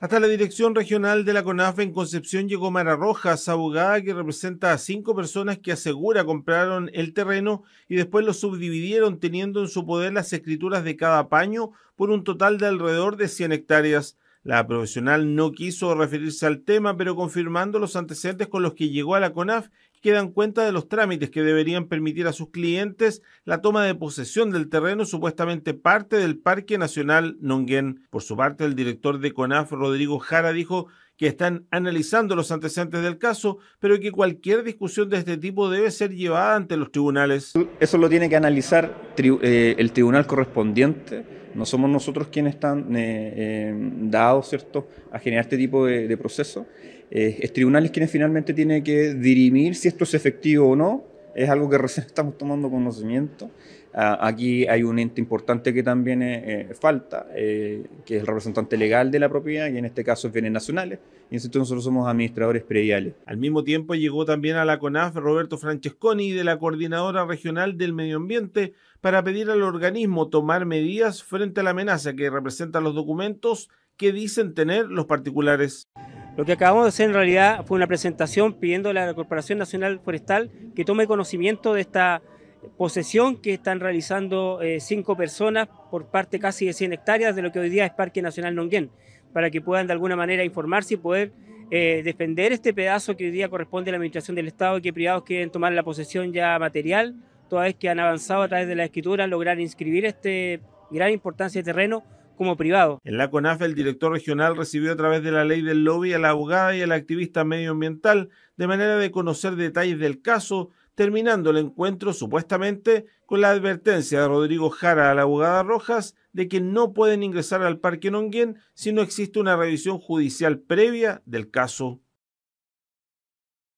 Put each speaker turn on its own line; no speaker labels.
Hasta la dirección regional de la CONAF en Concepción llegó Mara Rojas, abogada que representa a cinco personas que asegura compraron el terreno y después lo subdividieron teniendo en su poder las escrituras de cada paño por un total de alrededor de 100 hectáreas. La profesional no quiso referirse al tema, pero confirmando los antecedentes con los que llegó a la CONAF, que dan cuenta de los trámites que deberían permitir a sus clientes la toma de posesión del terreno supuestamente parte del Parque Nacional Nonguén. Por su parte, el director de CONAF, Rodrigo Jara, dijo que están analizando los antecedentes del caso, pero que cualquier discusión de este tipo debe ser llevada ante los tribunales. Eso lo tiene que
analizar eh, el tribunal correspondiente. No somos nosotros quienes están eh, eh, dados ¿cierto? a generar este tipo de, de tribunal es tribunales quienes finalmente tiene que dirimir si esto es efectivo o no es algo que recién estamos tomando conocimiento. Ah, aquí hay un ente importante que también eh, eh, falta, eh, que es el representante legal de la propiedad, y en este caso es bienes nacionales, y este nosotros somos administradores prediales. Al
mismo tiempo llegó también a la CONAF Roberto Francesconi de la Coordinadora Regional del Medio Ambiente para pedir al organismo tomar medidas frente a la amenaza que representan los documentos
que dicen tener los particulares. Lo que acabamos de hacer en realidad fue una presentación pidiendo a la Corporación Nacional Forestal que tome conocimiento de esta posesión que están realizando eh, cinco personas por parte casi de 100 hectáreas de lo que hoy día es Parque Nacional Nonguén, para que puedan de alguna manera informarse y poder eh, defender este pedazo que hoy día corresponde a la Administración del Estado y que privados quieren tomar la posesión ya material, toda vez que han avanzado a través de la escritura, lograr inscribir este gran importancia de terreno como privado. En
la CONAF, el director regional recibió a través de la ley del lobby a la abogada y al activista
medioambiental
de manera de conocer detalles del caso, terminando el encuentro supuestamente con la advertencia de Rodrigo Jara a la abogada Rojas de que no pueden ingresar al Parque Nonguén si no existe una revisión judicial previa del caso.